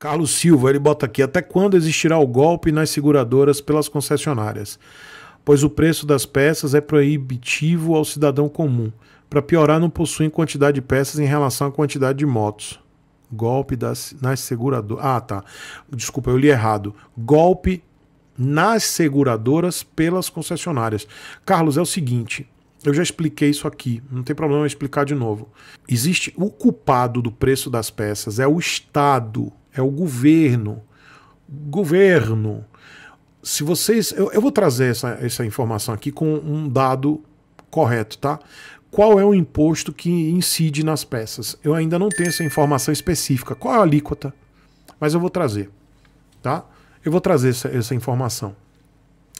Carlos Silva, ele bota aqui: até quando existirá o golpe nas seguradoras pelas concessionárias? Pois o preço das peças é proibitivo ao cidadão comum. Para piorar, não possuem quantidade de peças em relação à quantidade de motos. Golpe das, nas seguradoras. Ah, tá. Desculpa, eu li errado. Golpe nas seguradoras pelas concessionárias. Carlos, é o seguinte. Eu já expliquei isso aqui, não tem problema eu explicar de novo. Existe o culpado do preço das peças, é o Estado é o governo. Governo. Se vocês. Eu, eu vou trazer essa, essa informação aqui com um dado correto, tá? Qual é o imposto que incide nas peças? Eu ainda não tenho essa informação específica. Qual é a alíquota? Mas eu vou trazer, tá? Eu vou trazer essa, essa informação.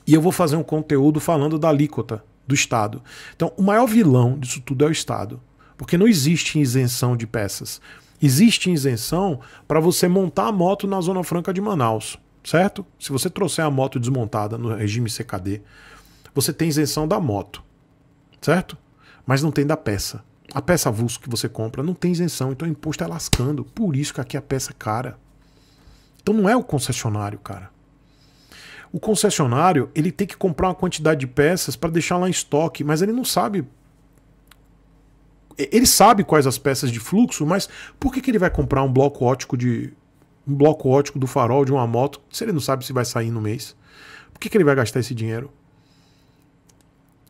E eu vou fazer um conteúdo falando da alíquota do Estado. Então, o maior vilão disso tudo é o Estado. Porque não existe isenção de peças. Existe isenção para você montar a moto na Zona Franca de Manaus, certo? Se você trouxer a moto desmontada no regime CKD, você tem isenção da moto, certo? Mas não tem da peça. A peça avulso que você compra não tem isenção, então o imposto é lascando. Por isso que aqui a peça é cara. Então não é o concessionário, cara. O concessionário, ele tem que comprar uma quantidade de peças para deixar lá em estoque, mas ele não sabe ele sabe quais as peças de fluxo, mas por que, que ele vai comprar um bloco ótico de um bloco ótico do farol de uma moto se ele não sabe se vai sair no mês? Por que, que ele vai gastar esse dinheiro?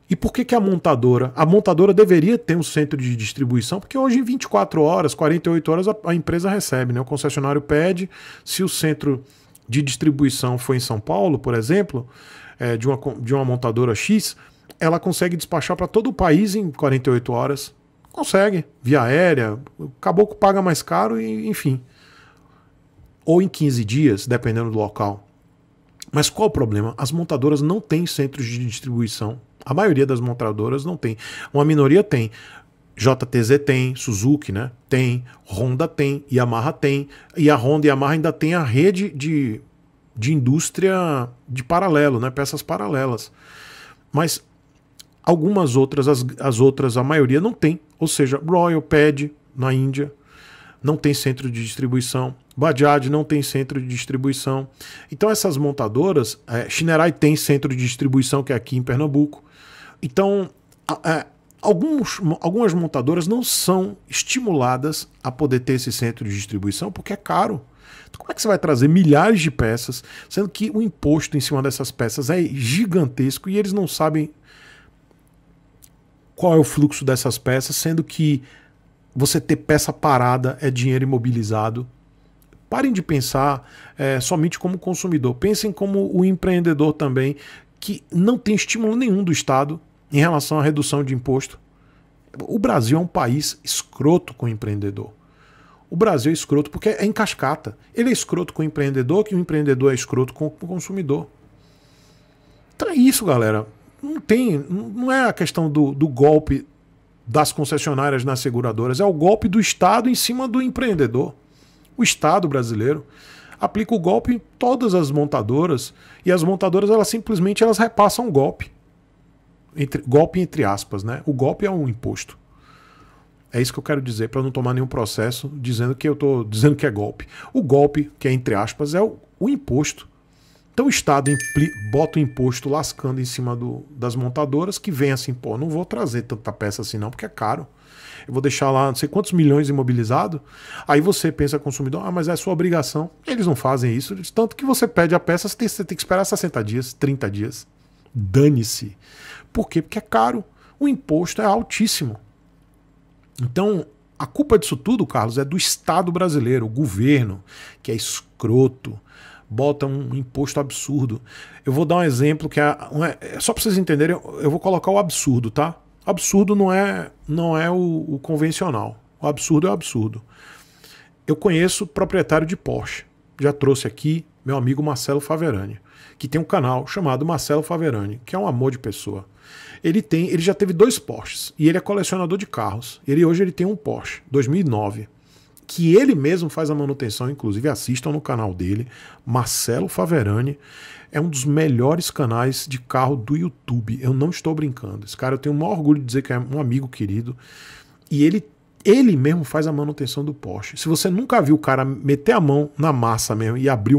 E por que, que a montadora? A montadora deveria ter um centro de distribuição, porque hoje em 24 horas, 48 horas a, a empresa recebe, né? O concessionário pede, se o centro de distribuição foi em São Paulo, por exemplo, é, de, uma, de uma montadora X, ela consegue despachar para todo o país em 48 horas. Consegue, via aérea, o caboclo paga mais caro, e, enfim. Ou em 15 dias, dependendo do local. Mas qual o problema? As montadoras não têm centros de distribuição. A maioria das montadoras não tem. Uma minoria tem. JTZ tem, Suzuki né? tem, Honda tem, Yamaha tem. E a Honda e a Yamaha ainda tem a rede de, de indústria de paralelo, né? peças paralelas. Mas algumas outras, as, as outras, a maioria não tem ou seja, Royal pede na Índia, não tem centro de distribuição. Bajaj não tem centro de distribuição. Então essas montadoras, é, Shinerai tem centro de distribuição que é aqui em Pernambuco. Então é, alguns, algumas montadoras não são estimuladas a poder ter esse centro de distribuição porque é caro. Então, como é que você vai trazer milhares de peças, sendo que o imposto em cima dessas peças é gigantesco e eles não sabem qual é o fluxo dessas peças, sendo que você ter peça parada é dinheiro imobilizado. Parem de pensar é, somente como consumidor, pensem como o empreendedor também, que não tem estímulo nenhum do Estado em relação à redução de imposto. O Brasil é um país escroto com o empreendedor. O Brasil é escroto porque é em cascata. Ele é escroto com o empreendedor, que o empreendedor é escroto com o consumidor. Então é isso, galera não tem, não é a questão do, do golpe das concessionárias nas seguradoras, é o golpe do Estado em cima do empreendedor. O Estado brasileiro aplica o golpe em todas as montadoras e as montadoras elas simplesmente elas repassam o golpe. Entre, golpe entre aspas, né? O golpe é um imposto. É isso que eu quero dizer para não tomar nenhum processo dizendo que eu estou dizendo que é golpe. O golpe, que é entre aspas, é o, o imposto então o Estado bota o imposto lascando em cima do, das montadoras que vem assim, pô, não vou trazer tanta peça assim não, porque é caro. Eu vou deixar lá não sei quantos milhões imobilizado. Aí você pensa, consumidor, ah, mas é sua obrigação. Eles não fazem isso. Tanto que você pede a peça, você tem, você tem que esperar 60 dias, 30 dias. Dane-se. Por quê? Porque é caro. O imposto é altíssimo. Então, a culpa disso tudo, Carlos, é do Estado brasileiro, o governo, que é escroto, bota um imposto absurdo. Eu vou dar um exemplo que é, é, é só para vocês entenderem, eu vou colocar o absurdo, tá? Absurdo não é não é o, o convencional. O absurdo é o absurdo. Eu conheço proprietário de Porsche. Já trouxe aqui meu amigo Marcelo Faverani, que tem um canal chamado Marcelo Faverani, que é um amor de pessoa. Ele tem, ele já teve dois Porsches e ele é colecionador de carros. Ele hoje ele tem um Porsche 2009 que ele mesmo faz a manutenção, inclusive assistam no canal dele, Marcelo Faverani. É um dos melhores canais de carro do YouTube. Eu não estou brincando. Esse cara eu tenho o maior orgulho de dizer que é um amigo querido. E ele ele mesmo faz a manutenção do Porsche. Se você nunca viu o cara meter a mão na massa mesmo e abrir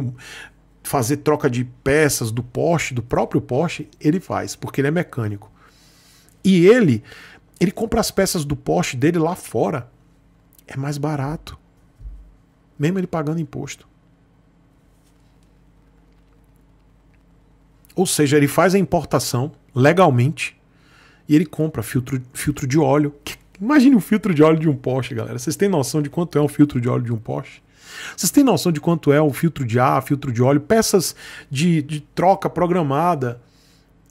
fazer troca de peças do Porsche, do próprio Porsche, ele faz, porque ele é mecânico. E ele, ele compra as peças do Porsche dele lá fora. É mais barato mesmo ele pagando imposto. Ou seja, ele faz a importação legalmente e ele compra filtro, filtro de óleo. Imagine um filtro de óleo de um Porsche, galera. Vocês têm noção de quanto é um filtro de óleo de um Porsche? Vocês têm noção de quanto é o filtro de ar, filtro de óleo, peças de, de troca programada,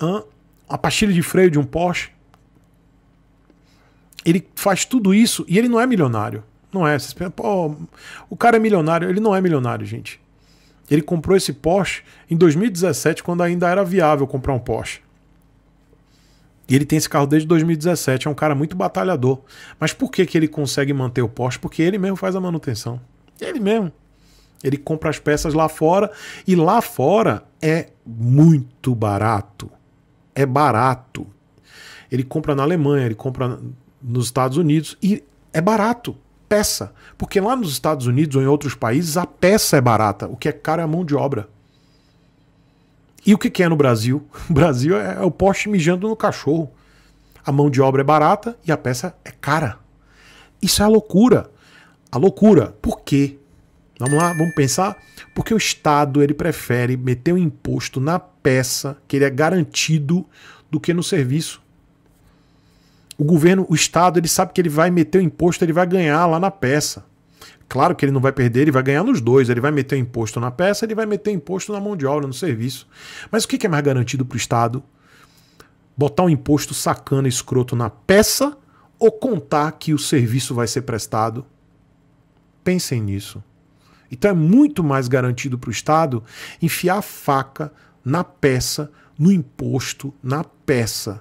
hein? a pastilha de freio de um Porsche? Ele faz tudo isso e ele não é milionário. Não é. Vocês pensam, pô, o cara é milionário. Ele não é milionário, gente. Ele comprou esse Porsche em 2017, quando ainda era viável comprar um Porsche. E ele tem esse carro desde 2017, é um cara muito batalhador. Mas por que, que ele consegue manter o Porsche? Porque ele mesmo faz a manutenção. Ele mesmo. Ele compra as peças lá fora e lá fora é muito barato. É barato. Ele compra na Alemanha, ele compra nos Estados Unidos e é barato peça. Porque lá nos Estados Unidos ou em outros países a peça é barata, o que é caro é a mão de obra. E o que é no Brasil? O Brasil é, é o poste mijando no cachorro. A mão de obra é barata e a peça é cara. Isso é a loucura. A loucura. Por quê? Vamos lá, vamos pensar. Porque o Estado ele prefere meter um imposto na peça que ele é garantido do que no serviço. O governo, o Estado, ele sabe que ele vai meter o imposto, ele vai ganhar lá na peça. Claro que ele não vai perder, ele vai ganhar nos dois. Ele vai meter o imposto na peça, ele vai meter o imposto na mão de obra, no serviço. Mas o que é mais garantido para o Estado? Botar um imposto sacana, escroto na peça ou contar que o serviço vai ser prestado? Pensem nisso. Então é muito mais garantido para o Estado enfiar a faca na peça, no imposto, na peça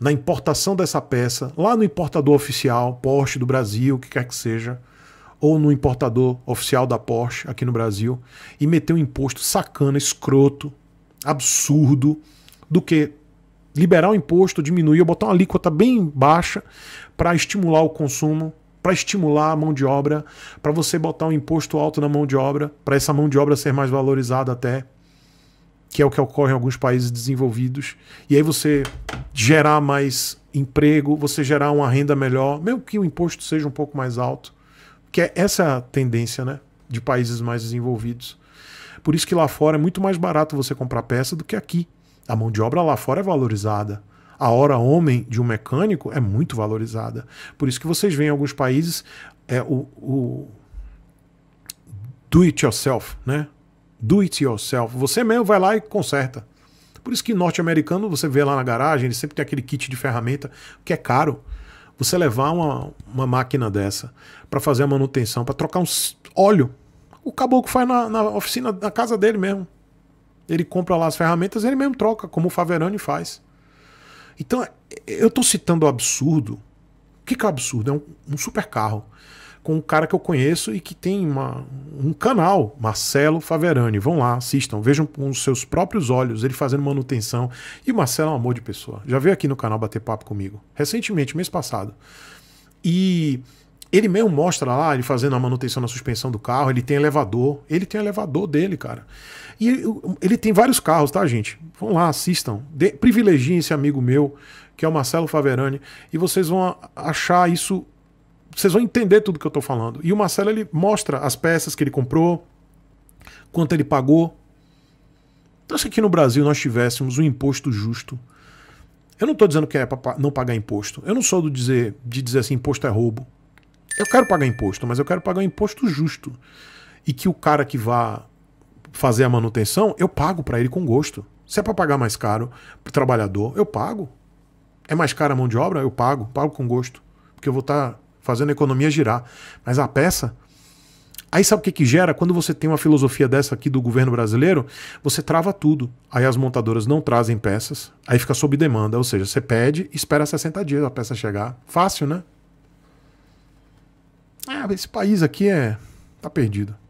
na importação dessa peça, lá no importador oficial, Porsche do Brasil, o que quer que seja, ou no importador oficial da Porsche aqui no Brasil, e meter um imposto sacana, escroto, absurdo, do que liberar o imposto, diminuir ou botar uma alíquota bem baixa para estimular o consumo, para estimular a mão de obra, para você botar um imposto alto na mão de obra, para essa mão de obra ser mais valorizada até que é o que ocorre em alguns países desenvolvidos, e aí você gerar mais emprego, você gerar uma renda melhor, mesmo que o imposto seja um pouco mais alto, que é essa a tendência, né, de países mais desenvolvidos. Por isso que lá fora é muito mais barato você comprar peça do que aqui. A mão de obra lá fora é valorizada. A hora homem de um mecânico é muito valorizada. Por isso que vocês veem em alguns países é, o, o do it yourself, né? do it yourself. Você mesmo vai lá e conserta. Por isso que norte-americano, você vê lá na garagem, ele sempre tem aquele kit de ferramenta, que é caro. Você levar uma, uma máquina dessa para fazer a manutenção, para trocar um óleo. O caboclo faz na, na, oficina, na casa dele mesmo. Ele compra lá as ferramentas, ele mesmo troca, como o Faverani faz. Então, é, eu estou citando o absurdo. O que, que é o absurdo? É um, um super carro com um cara que eu conheço e que tem uma, um canal, Marcelo Faverani. Vão lá, assistam, vejam com os seus próprios olhos ele fazendo manutenção. E o Marcelo é um amor de pessoa. Já veio aqui no canal bater papo comigo, recentemente, mês passado. E ele mesmo mostra lá, ele fazendo a manutenção na suspensão do carro, ele tem elevador, ele tem elevador dele, cara. E ele, tem vários carros, tá, gente? Vão lá, assistam. De, privilegiem esse amigo meu, que é o Marcelo Faverani, e vocês vão achar isso vocês vão entender tudo que eu estou falando. E o Marcelo ele mostra as peças que ele comprou, quanto ele pagou. Então, se aqui no Brasil nós tivéssemos um imposto justo, eu não estou dizendo que é para não pagar imposto. Eu não sou do dizer, de dizer assim, imposto é roubo. Eu quero pagar imposto, mas eu quero pagar um imposto justo. E que o cara que vá fazer a manutenção, eu pago para ele com gosto. Se é para pagar mais caro para o trabalhador, eu pago. É mais cara a mão de obra? Eu pago, pago com gosto. Porque eu vou estar tá fazendo a economia girar. Mas a peça. Aí sabe o que, que gera? Quando você tem uma filosofia dessa aqui do governo brasileiro, você trava tudo. Aí as montadoras não trazem peças, aí fica sob demanda, ou seja, você pede, espera 60 dias a peça chegar. Fácil, né? Ah, esse país aqui é tá perdido.